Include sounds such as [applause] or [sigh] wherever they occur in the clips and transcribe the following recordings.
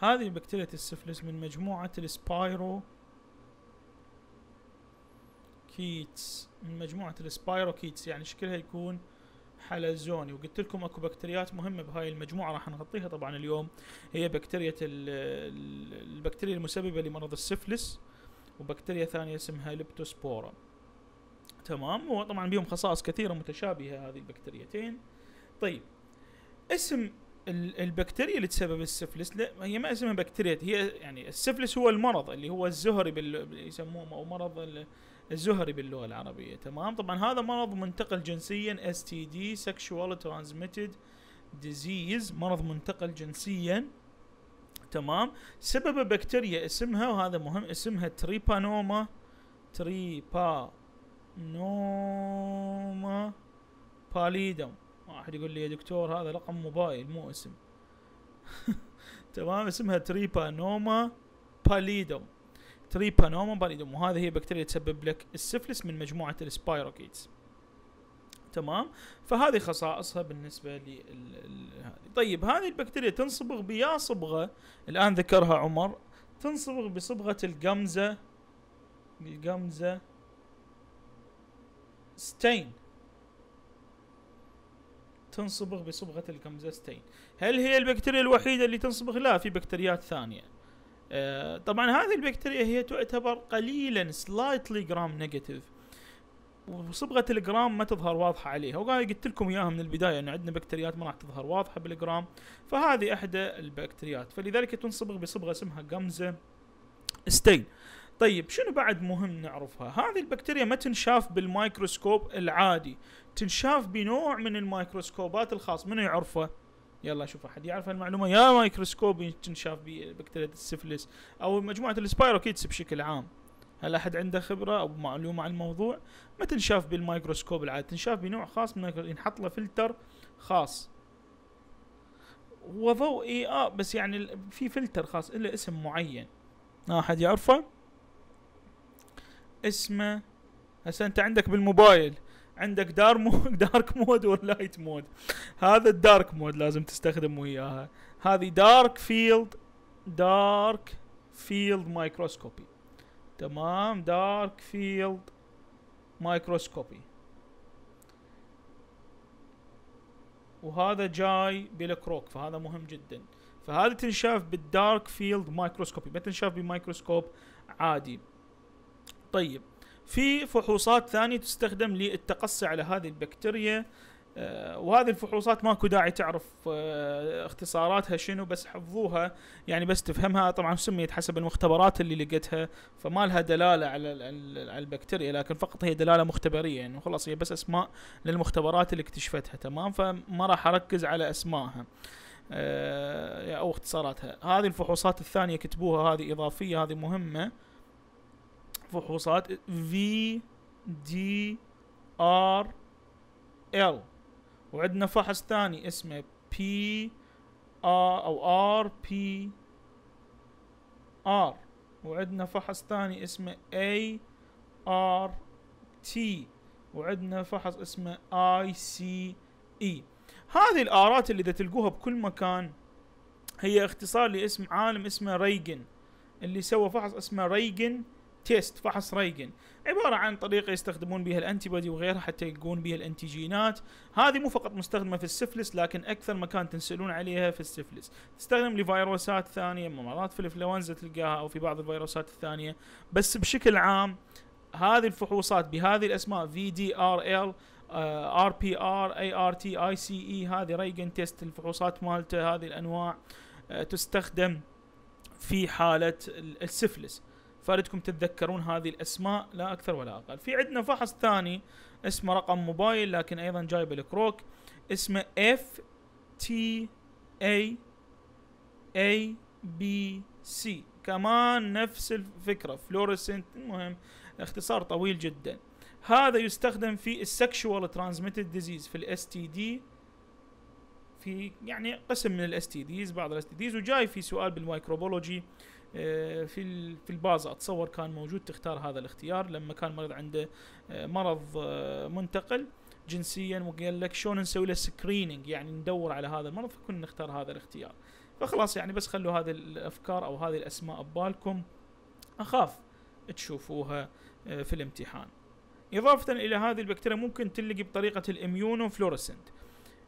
هذه بكتيريا السفلس من مجموعة السبايرو كيتس من مجموعة السبايروكيتس يعني شكلها يكون حلزوني وقلت لكم اكو بكتيريات مهمة بهاي المجموعة راح نغطيها طبعا اليوم هي بكتيريا البكتيريا المسببة لمرض السفلس وبكتيريا ثانية اسمها ليبتوسبورا تمام وطبعا بيهم خصائص كثيرة متشابهة هذه البكتيريتين طيب اسم البكتيريا اللي تسبب السفلس لا هي ما اسمها بكتيريا هي يعني السفلس هو المرض اللي هو الزهري بال... يسموه او مرض الزهري باللغه العربيه تمام طبعا هذا مرض منتقل جنسيا اس تي دي سكشوال ترانزميتد ديزيز مرض منتقل جنسيا تمام سببه بكتيريا اسمها وهذا مهم اسمها تريبانوما نوما باليدوم واحد يقول لي يا دكتور هذا رقم موبايل مو اسم [laughs] تمام اسمها تريبانوما باليدوم تريبانوما باليدوم وهذه هي بكتيريا تسبب لك السفلس من مجموعه السبايروكيتس تمام فهذه خصائصها بالنسبه ل طيب هذه البكتيريا تنصبغ بيا صبغه الان ذكرها عمر تنصبغ بصبغه القمزه القمزه ستين تنصبغ بصبغة الكمزستين هل هي البكتيريا الوحيدة اللي تنصبغ؟ لا في بكتيريات ثانية آه طبعا هذه البكتيريا هي تعتبر قليلا سلايتلي جرام نيجاتيف وصبغه الجرام ما تظهر واضحه عليها وقال قلت لكم اياها من البدايه انه عندنا بكتيريات ما راح تظهر واضحه بالجرام فهذه احدى البكتيريات فلذلك تنصبغ بصبغه اسمها جمزه ستين طيب شنو بعد مهم نعرفها؟ هذه البكتيريا ما تنشاف بالمايكروسكوب العادي، تنشاف بنوع من الميكروسكوبات الخاص، منو يعرفه؟ يلا شوف احد يعرف المعلومه يا مايكروسكوب تنشاف ببكتيريا السفلس او مجموعه السبايروكيتس بشكل عام. هل احد عنده خبره او معلومه عن الموضوع؟ ما تنشاف بالمايكروسكوب العادي، تنشاف بنوع خاص من ينحط له فلتر خاص. وضوئي اه بس يعني في فلتر خاص له اسم معين. احد يعرفه؟ اسمه هسه انت عندك بالموبايل عندك دار مو [laughs] دارك مود واللايت مود هذا الدارك مود لازم تستخدم وياها هذه دارك فيلد دارك فيلد مايكروسكوبي تمام دارك فيلد مايكروسكوبي وهذا جاي بالكروك فهذا مهم جدا فهذا تنشاف بالدارك فيلد مايكروسكوبي ما تنشاف بمايكروسكوب عادي طيب في فحوصات ثانية تستخدم للتقصي على هذه البكتيريا آه، وهذه الفحوصات ماكو داعي تعرف آه، اختصاراتها شنو بس حفظوها يعني بس تفهمها طبعا سميت حسب المختبرات اللي لقيتها فما لها دلاله على البكتيريا لكن فقط هي دلاله مختبريه يعني خلاص هي بس اسماء للمختبرات اللي اكتشفتها تمام فما راح اركز على اسمائها آه، او اختصاراتها هذه الفحوصات الثانيه كتبوها هذه اضافيه هذه مهمه فحوصات في دي ار ال وعندنا فحص ثاني اسمه بي او ار بي ار وعندنا فحص ثاني اسمه اي ار تي وعندنا فحص اسمه اي سي اي هذه الارات اللي تلقوها بكل مكان هي اختصار لاسم عالم اسمه ريجن اللي سوى فحص اسمه ريجن تيست فحص ريجن عباره عن طريقه يستخدمون بها الانتي وغيرها حتى يلقون بها الانتيجينات هذه مو فقط مستخدمه في السفلس لكن اكثر مكان تنسالون عليها في السفلس تستخدم لفيروسات ثانيه مرات في الانفلونزا تلقاها او في بعض الفيروسات الثانيه بس بشكل عام هذه الفحوصات بهذه الاسماء في دي ار ال ار بي ار اي ار تي اي سي اي هذه ريجن تيست الفحوصات مالته هذه الانواع آه، تستخدم في حاله السفلس فاردكم تتذكرون هذه الاسماء لا اكثر ولا اقل في عندنا فحص ثاني اسمه رقم موبايل لكن ايضا جايب الكروك اسمه اف تي اي اي بي سي كمان نفس الفكره فلورسنت المهم اختصار طويل جدا هذا يستخدم في السكشوال ترانسميتد ديزيز في الاس تي دي في يعني قسم من الاس تي ديز بعض الاس تي ديز وجاي في سؤال بالمايكروبولوجي آه آه، في في الباز اتصور كان موجود تختار هذا الاختيار لما كان مريض عنده آه، مرض آه، منتقل جنسيا وقال لك شلون نسوي له سكريننج يعني ندور على هذا المرض فكنا نختار هذا الاختيار فخلاص يعني بس خلوا هذه الافكار او هذه الاسماء ببالكم اخاف تشوفوها في الامتحان اضافه الى هذه البكتيريا ممكن تلقي بطريقه الاميونو فلورسنت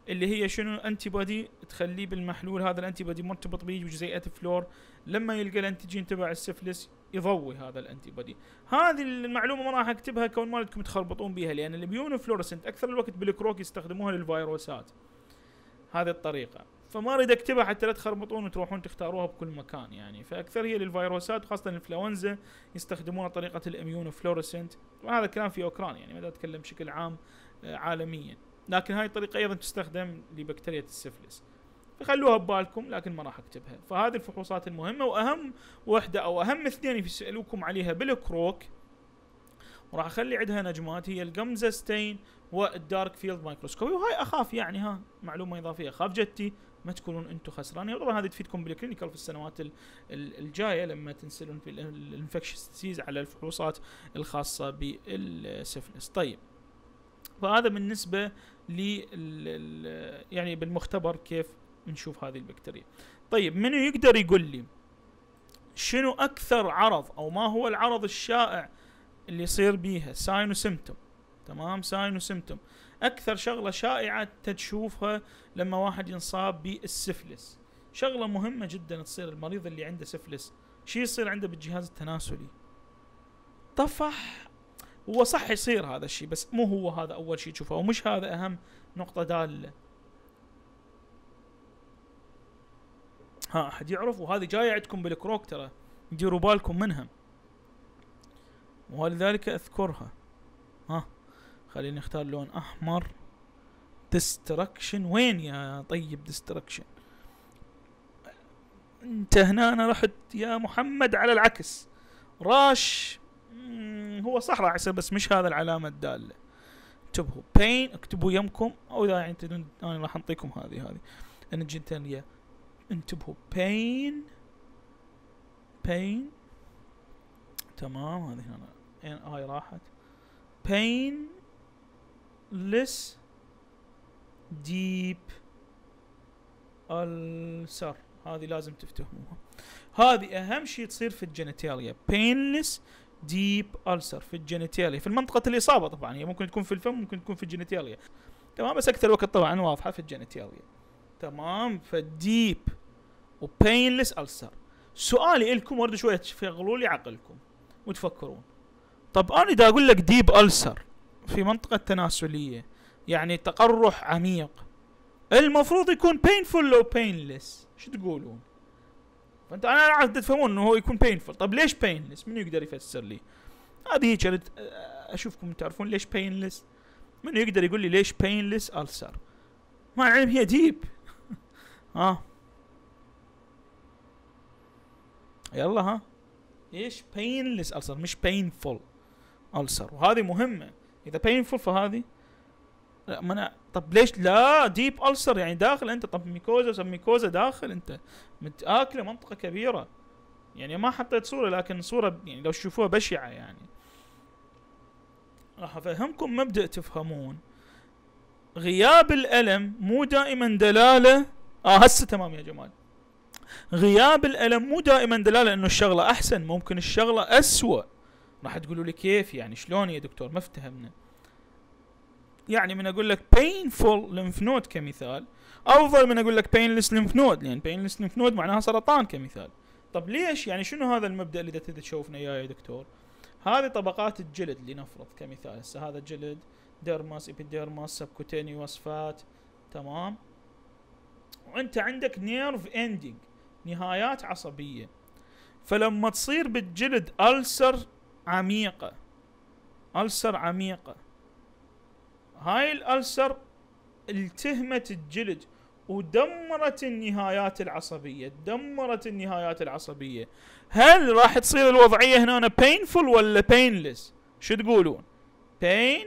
اللي هي شنو انتي بودي تخليه بالمحلول هذا الانتي بودي مرتبط به جزيئه فلور لما يلقى الانتيجين تبع السفلس يضوي هذا الانتي بودي هذه المعلومه ما راح اكتبها كون مالتكم تخربطون بها لان البيون فلورسنت اكثر الوقت بالكروك يستخدموها للفيروسات هذه الطريقه فما اريد اكتبها حتى لا تخربطون وتروحون تختاروها بكل مكان يعني فاكثر هي للفيروسات وخاصه الانفلونزا يستخدمون طريقه الاميون فلورسنت وهذا الكلام في اوكرانيا يعني ما اتكلم بشكل عام آه، عالميا لكن هاي الطريقه ايضا تستخدم لبكتيريا السفلس فخلوها ببالكم لكن ما راح اكتبها فهذه الفحوصات المهمه واهم وحده او اهم اثنين يسالوكم عليها بالكروك وراح اخلي عندها نجمات هي الجمزه ستين والدارك فيلد مايكروسكوبي وهاي اخاف يعني ها معلومه اضافيه اخاف جتي ما تكونون انتم خسرانين يعني طبعا هذه تفيدكم بالكلينيكال في السنوات الجايه لما تنسلون في الانفكشن ديزيز على الفحوصات الخاصه بالسفلس طيب فهذا بالنسبه ل يعني بالمختبر كيف نشوف هذه البكتيريا طيب منو يقدر يقول لي شنو اكثر عرض او ما هو العرض الشائع اللي يصير بيها ساين وسيمتوم تمام ساين وسيمتوم اكثر شغله شائعه تشوفها لما واحد ينصاب بالسفلس شغله مهمه جدا تصير المريض اللي عنده سفلس شو يصير عنده بالجهاز التناسلي طفح هو صح يصير هذا الشيء بس مو هو هذا اول شيء تشوفه ومش هذا اهم نقطه داله ها احد يعرف وهذه جايه عندكم بالكروك ترى ديروا بالكم منها ولذلك اذكرها ها خليني اختار لون احمر ديستركشن وين يا طيب ديستركشن انت هنا أنا رحت يا محمد على العكس راش يعني هو صح يصير بس مش هذا العلامه الداله اكتبوا بين اكتبوا يمكم او اذا يعني تدون انا راح انطيكم هذه هذه الجنتاليا انتبهوا بين بين تمام هذه هنا يعني هاي راحت بين لس ديب السر هذه لازم تفتهموها هذه اهم شيء تصير في الجنتاليا painless ديب ألسر في الجينيتاليا في منطقة الإصابة طبعا هي ممكن تكون في الفم ممكن تكون في الجينيتاليا تمام بس أكثر وقت طبعا واضحة في الجينيتاليا تمام فديب وبينلس ألسر سؤالي لكم ورد شوية تشغلوا لي عقلكم وتفكرون طب أنا إذا أقول لك ديب ألسر في منطقة تناسلية يعني تقرح عميق المفروض يكون بينفول لو بينلس شو تقولون فانت انا عاد تفهمون انه هو يكون بينفول طيب ليش بينلس من يقدر يفسر لي هذه هيك اشوفكم تعرفون ليش بينلس من يقدر يقول لي ليش بينلس السر ما العلم هي ديب [laughs] ها يلا ها ليش بينلس السر مش بينفول السر وهذه مهمه اذا بينفول فهذه لا منع طب ليش لا ديب ألسر يعني داخل انت طب ميكوزا سب ميكوزا داخل انت متاكله منطقه كبيره يعني ما حطيت صوره لكن صوره يعني لو تشوفوها بشعه يعني راح افهمكم مبدا تفهمون غياب الالم مو دائما دلاله اه هسه تمام يا جمال غياب الالم مو دائما دلاله انه الشغله احسن ممكن الشغله اسوء راح تقولوا لي كيف يعني شلون يا دكتور ما افتهمنا يعني من اقول لك painful lymph node كمثال افضل من اقول لك painless lymph node لان painless lymph node معناها سرطان كمثال طب ليش يعني شنو هذا المبدا اللي تشوفنا اياه يا دكتور هذه طبقات الجلد لنفرض كمثال هسه هذا الجلد ديرماس ايبيديرماس سبكوتيني فات تمام وانت عندك نيرف اندنج نهايات عصبيه فلما تصير بالجلد ألسر عميقه ألسر عميقه هاي الألسر التهمت الجلد ودمرت النهايات العصبيه دمرت النهايات العصبيه هل راح تصير الوضعيه هنا بينفول ولا painless شو تقولون بين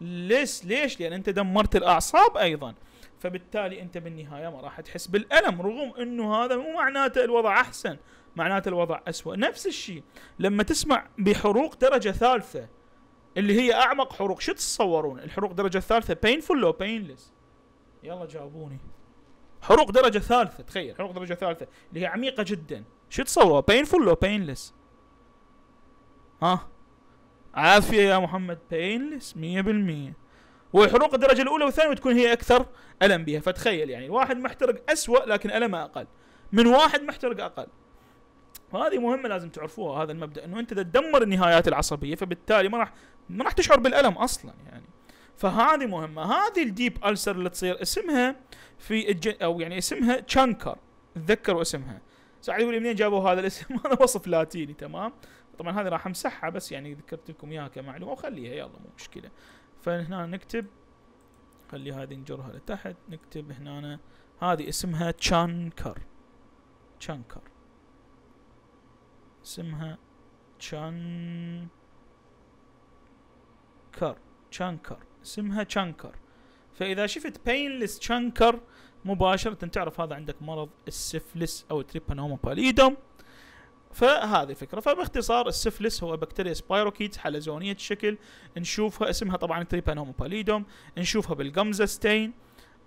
ليش ليش لان انت دمرت الاعصاب ايضا فبالتالي انت بالنهايه ما راح تحس بالالم رغم انه هذا مو معناته الوضع احسن معناته الوضع اسوء نفس الشيء لما تسمع بحروق درجه ثالثه اللي هي اعمق حروق شو تتصورون الحروق درجه ثالثه بينفول لو بينلس يلا جاوبوني حروق درجه ثالثه تخيل حروق درجه ثالثه اللي هي عميقه جدا شو تصوروا بينفول لو بينلس ها عافيه يا محمد بينلس 100% والحروق الدرجه الاولى والثانيه تكون هي اكثر الم بها فتخيل يعني واحد محترق اسوء لكن المه اقل من واحد محترق اقل فهذه مهمه لازم تعرفوها هذا المبدا انه انت اذا تدمر النهايات العصبيه فبالتالي ما راح ما راح تشعر بالالم اصلا يعني فهذه مهمه هذه الديب السر اللي تصير اسمها في الج... او يعني اسمها تشانكر تذكروا اسمها سعد يقول إيه، منين جابوا هذا الاسم [laughs] هذا وصف لاتيني تمام طبعا هذه راح امسحها بس يعني ذكرت لكم اياها كمعلومه وخليها يلا مو مشكله فهنا نكتب خلي هذه نجرها لتحت نكتب هنا هذه اسمها تشانكر تشانكر اسمها تشانكر تشانكر اسمها تشانكر فاذا شفت بينلس تشانكر مباشره تعرف هذا عندك مرض السفلس او تريبانوما باليدوم فهذه الفكره فباختصار السفلس هو بكتيريا سبايروكيت حلزونيه الشكل نشوفها اسمها طبعا تريبانوما باليدوم نشوفها بالجمزه ستين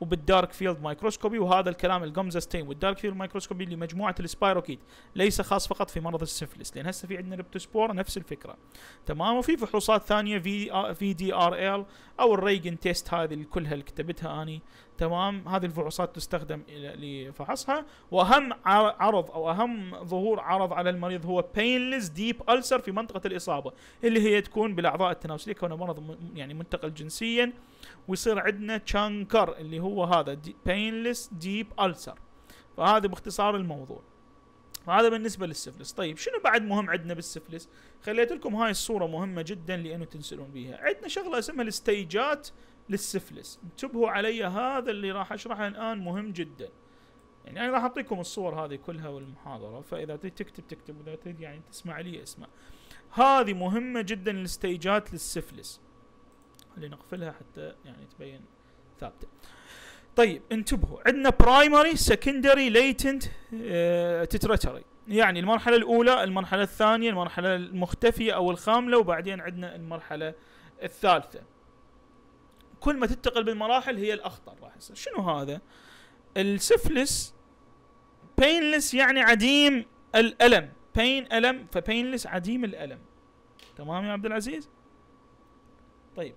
وبالدارك فيلد مايكروسكوبي وهذا الكلام الجمزه ستين والدارك فيلد مايكروسكوبي لمجموعه السبايروكيت ليس خاص فقط في مرض السفلس لان هسه في عندنا ريبتوسبور نفس الفكره تمام وفي فحوصات ثانيه في في دي ار ال او الريجن تيست هذه اللي كلها اللي كتبتها اني تمام هذه الفحوصات تستخدم لفحصها واهم عرض او اهم ظهور عرض على المريض هو بينلس ديب ألسر في منطقه الاصابه اللي هي تكون بالاعضاء التناسليه كونه مرض يعني منتقل جنسيا ويصير عندنا تشانكر اللي هو هذا بينلس ديب ألسر فهذا باختصار الموضوع هذا بالنسبه للسفلس طيب شنو بعد مهم عندنا بالسفلس خليت لكم هاي الصوره مهمه جدا لانه تنسلون بيها عندنا شغله اسمها الستيجات للسفلس انتبهوا علي هذا اللي راح اشرحه الان مهم جدا يعني انا راح اعطيكم الصور هذه كلها والمحاضره فاذا تريد تكتب تكتب واذا تريد يعني تسمع لي اسمع هذه مهمه جدا الاستيجات للسفلس اللي نقفلها حتى يعني تبين ثابته طيب انتبهوا عندنا برايمري سكندري ليتنت تترتري يعني المرحله الاولى المرحله الثانيه المرحله المختفيه او الخامله وبعدين عندنا المرحله الثالثه كل ما تنتقل بالمراحل هي الاخطر راح يصير شنو هذا السفلس بينلس يعني عديم الالم بين الم فبينلس عديم الالم تمام يا عبد العزيز طيب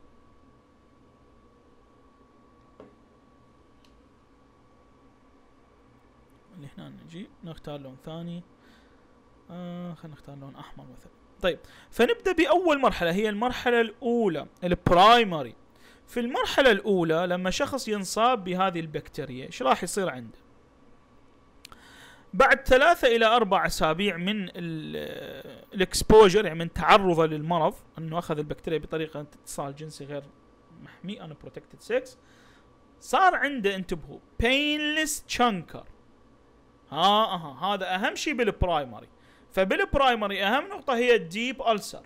اللي هنا نجي نختار لون ثاني آه خلينا نختار لون احمر مثلا طيب فنبدا باول مرحله هي المرحله الاولى البرايمري في المرحلة الأولى لما شخص ينصاب بهذه البكتيريا إيش راح يصير عنده؟ بعد ثلاثة إلى أربع أسابيع من الإكسبوجر يعني من تعرضه للمرض أنه أخذ البكتيريا بطريقة اتصال جنسي غير محمي unprotected sex صار عنده انتبهوا painless chunker ها آه, آه هذا أهم شيء بالبرايمري فبالبرايمري أهم نقطة هي الديب ألسر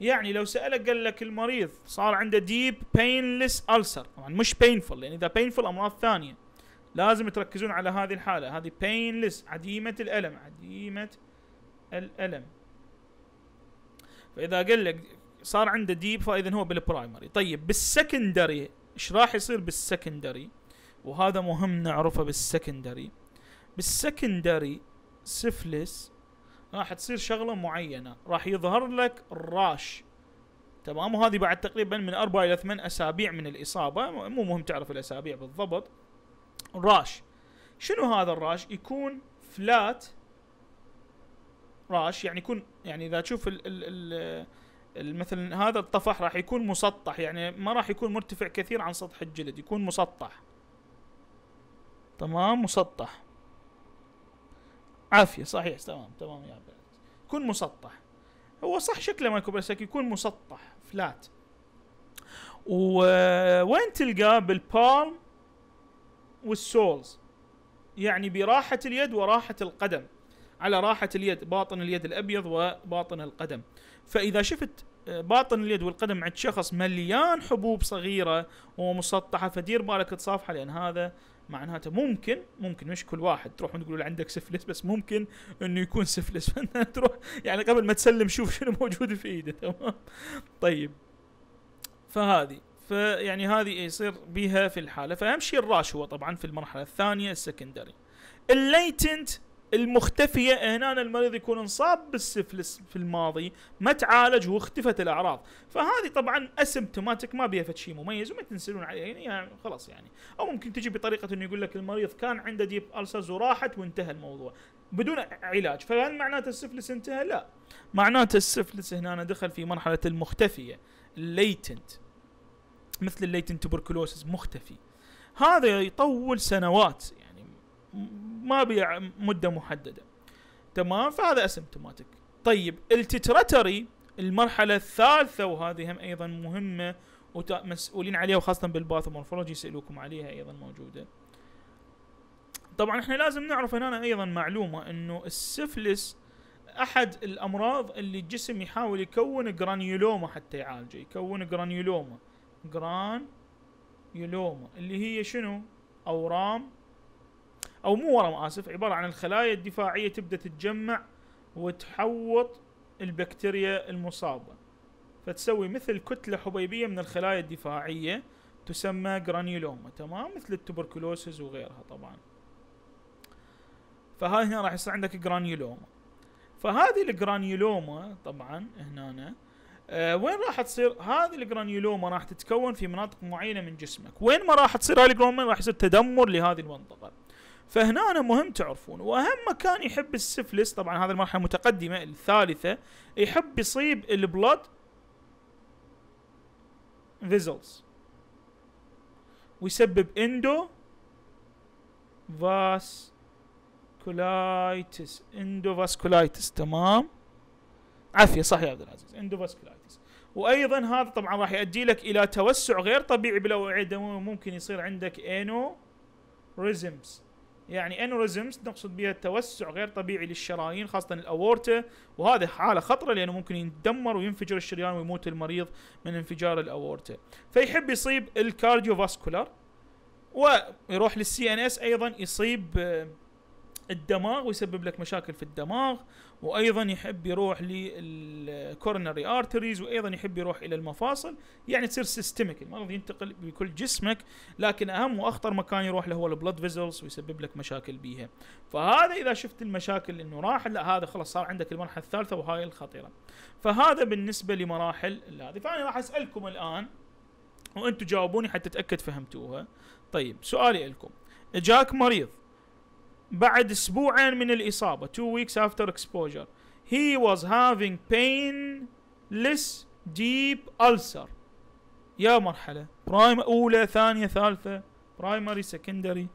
يعني لو سالك قال لك المريض صار عنده ديب بينلس ألسر طبعا مش بينفل يعني لان اذا بينفل امراض ثانيه لازم تركزون على هذه الحاله هذه بينلس عديمه الالم عديمه الالم فاذا قال لك صار عنده ديب فاذا هو بالبرايمري طيب بالسكندري ايش راح يصير بالسكندري وهذا مهم نعرفه بالسكندري بالسكندري سيفلس راح تصير شغله معينه راح يظهر لك الراش تمام وهذه بعد تقريبا من اربع الى ثمان اسابيع من الاصابه مو مهم تعرف الاسابيع بالضبط راش شنو هذا الراش يكون فلات راش يعني يكون يعني اذا تشوف ال ال ال مثلا هذا الطفح راح يكون مسطح يعني ما راح يكون مرتفع كثير عن سطح الجلد يكون مسطح تمام مسطح عافيه صحيح تمام تمام يا عبد كن مسطح هو صح شكله ما يكون بس يكون مسطح فلات ووين تلقاه بالبالم والسولز يعني براحة اليد وراحة القدم على راحة اليد باطن اليد الأبيض وباطن القدم فإذا شفت آه، باطن اليد والقدم عند شخص مليان حبوب صغيرة ومسطحة فدير بالك تصافحه لأن هذا معناته ممكن ممكن مش كل واحد تروح تقول له عندك سفلس بس ممكن انه يكون سفلس فانت [laughs] تروح يعني قبل ما تسلم شوف شنو موجود في ايده تمام طيب فهذه فيعني هذه يصير بها في الحاله فاهم شيء الراش هو طبعا في المرحله الثانيه السكندري الليتنت المختفيه هنا المريض يكون انصاب بالسفلس في الماضي ما تعالج واختفت الاعراض فهذه طبعا اسمبتوماتيك ما بيها شيء مميز وما تنسلون عليه يعني, يعني خلاص يعني او ممكن تجي بطريقه انه يقول لك المريض كان عنده ديب السرز وراحت وانتهى الموضوع بدون علاج فهل معناته السفلس انتهى لا معناته السفلس هنا أنا دخل في مرحله المختفيه الليتنت مثل الليتنت توبركلوسس مختفي هذا يطول سنوات يعني ما بيع مده محدده تمام فهذا اسمبتوماتيك طيب التتراتري المرحله الثالثه وهذه هم ايضا مهمه ومسؤولين عليها وخاصه بالباثومورفولوجي يسالوكم عليها ايضا موجوده طبعا احنا لازم نعرف هنا ايضا معلومه انه السفلس احد الامراض اللي الجسم يحاول يكون جرانيولوما حتى يعالجه يكون جرانيولوما جران يلوما اللي هي شنو اورام او مو ورم اسف عباره عن الخلايا الدفاعيه تبدا تتجمع وتحوط البكتيريا المصابه فتسوي مثل كتله حبيبيه من الخلايا الدفاعيه تسمى جرانيولوما تمام مثل التوبركلوسيس وغيرها طبعا فهاي هنا راح يصير عندك جرانيولوما فهذه الجرانيولوما طبعا هنا أه وين راح تصير هذه الجرانيولوما راح تتكون في مناطق معينه من جسمك وين ما راح تصير هاي الجرانيولوما راح يصير تدمر لهذه المنطقه فهنا أنا مهم تعرفون واهم مكان يحب السفلس طبعا هذه المرحله المتقدمه الثالثه يحب يصيب البلود فيزلز ويسبب اندو كولايتس اندو فاسكولايتس تمام عافيه صح يا عبد العزيز اندو فاسكولايتس وايضا هذا طبعا راح يؤدي لك الى توسع غير طبيعي بالاوعيه الدمويه ممكن يصير عندك انو ريزمز يعني انوريزمز نقصد بها توسع غير طبيعي للشرايين خاصه الاورتا وهذا حاله خطره لانه ممكن يتدمر وينفجر الشريان ويموت المريض من انفجار الاورتا فيحب يصيب فاسكولار ويروح للسي ان اس ايضا يصيب آه، الدماغ ويسبب لك مشاكل في الدماغ وايضا يحب يروح للكورنري ارتريز وايضا يحب يروح الى المفاصل يعني تصير سيستميك المرض ينتقل بكل جسمك لكن اهم واخطر مكان يروح له هو البلد فيزلز ويسبب لك مشاكل بيها فهذا اذا شفت المشاكل انه راح لا هذا خلاص صار عندك المرحله الثالثه وهاي الخطيره فهذا بالنسبه لمراحل هذه فانا راح اسالكم الان وانتم جاوبوني حتى اتاكد فهمتوها طيب سؤالي لكم جاك مريض بعد اسبوعين من الاصابه 2 weeks after exposure he was having painless deep ulcer يا مرحله برايم اولى ثانيه ثالثه برايمري سكندري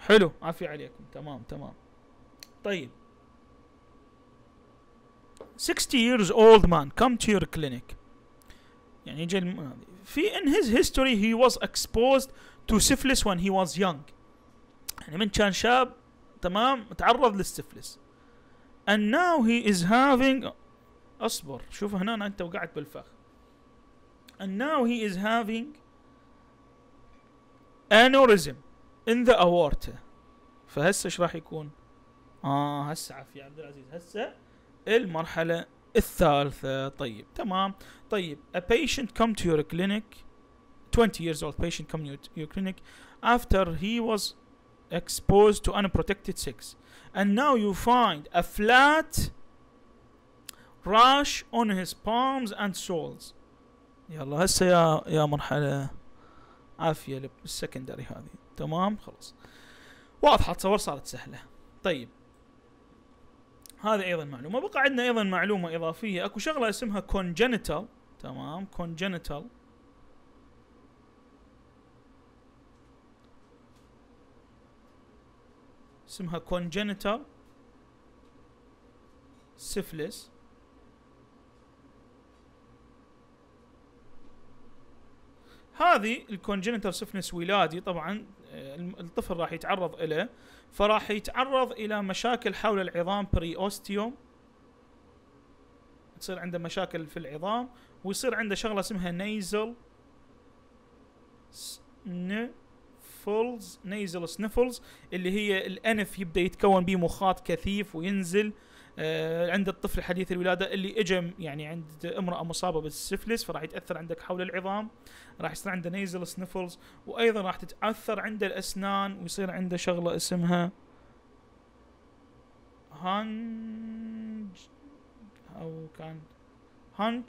حلو عافية عليكم تمام تمام طيب 60 years old man come to your clinic يعني يجي في in his history he was exposed to syphilis when he was young يعني من كان شاب تمام تعرض للسفلس and now he is having اصبر شوف هنا انت وقعت بالفخ and now he is having aneurysm in the aorta فهسه ايش راح يكون؟ اه هسه عافية عبد العزيز هسه المرحلة الثالثة طيب تمام طيب a patient come to your clinic 20 years old patient come to your clinic after he was exposed to unprotected sex and now you find a flat rash on his palms and soles يلا هسه يا يا مرحله عافيه للسكندري هذه تمام خلاص واضحه تصور صارت سهله طيب هذا ايضا معلومه بقى عندنا ايضا معلومه اضافيه اكو شغله اسمها congenital تمام congenital اسمها congenital syphilis هذه الكونجنتال سفنس ولادي طبعا آه، الطفل راح يتعرض له فراح يتعرض الى مشاكل حول العظام بري اوستيوم تصير عنده مشاكل في العظام ويصير عنده شغله اسمها نيزل ن سنفلز نيزل سنفلز اللي هي الانف يبدا يتكون به مخاط كثيف وينزل آه، عند الطفل حديث الولاده اللي اجى يعني عند امراه مصابه بالسفلس فراح يتاثر عندك حول العظام راح يصير عنده نيزل سنفلز وايضا راح تتاثر عنده الاسنان ويصير عنده شغله اسمها هانج او كان هانج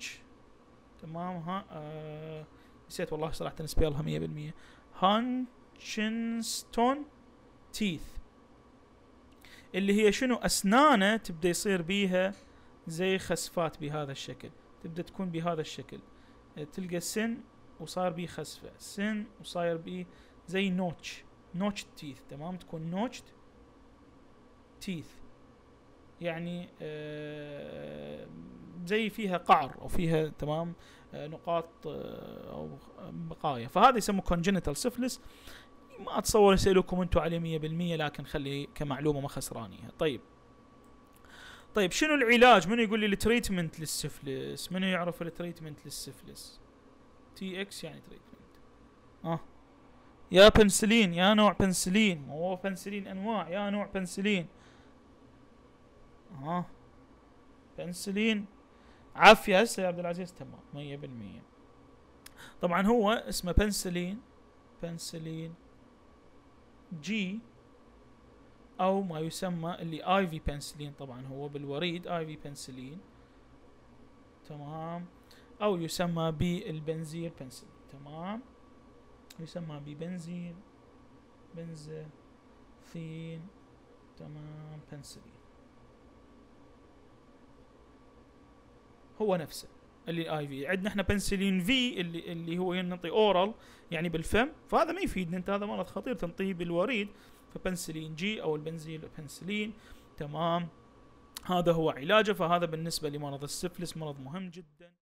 تمام ها آه نسيت والله صراحه نسبيالها 100% هانج تشينستون تيث اللي هي شنو اسنانه تبدا يصير بيها زي خسفات بهذا الشكل تبدا تكون بهذا الشكل آه، تلقى سن وصار بيه خسفه سن وصاير بيه زي نوتش نوتش تيث تمام تكون نوتش تيث يعني آه، زي فيها قعر او فيها تمام آه، نقاط او بقايا فهذا يسموه كونجنتال سيفلس ما اتصور يسالوكم انتم عليه 100% لكن خلي كمعلومه ما خسرانيها طيب طيب شنو العلاج منو يقول لي التريتمنت للسفلس منو يعرف التريتمنت للسفلس تي اكس يعني تريتمنت اه يا بنسلين يا نوع بنسلين هو بنسلين انواع يا نوع بنسلين اه بنسلين عافيه هسه يا عبد العزيز تمام 100% طبعا هو اسمه بنسلين بنسلين جي او ما يسمى اللي اي في بنسلين طبعا هو بالوريد اي في بنسلين تمام او يسمى بالبنزير بنسلين تمام يسمى ببنزين بنزين تمام بنسلين هو نفسه اللي اي في عندنا احنا بنسلين في اللي اللي هو ينطي اورال يعني بالفم فهذا ما يفيدنا انت هذا مرض خطير تنطيه بالوريد فبنسلين جي او البنزيل بنسلين تمام هذا هو علاجه فهذا بالنسبه لمرض السفلس مرض مهم جدا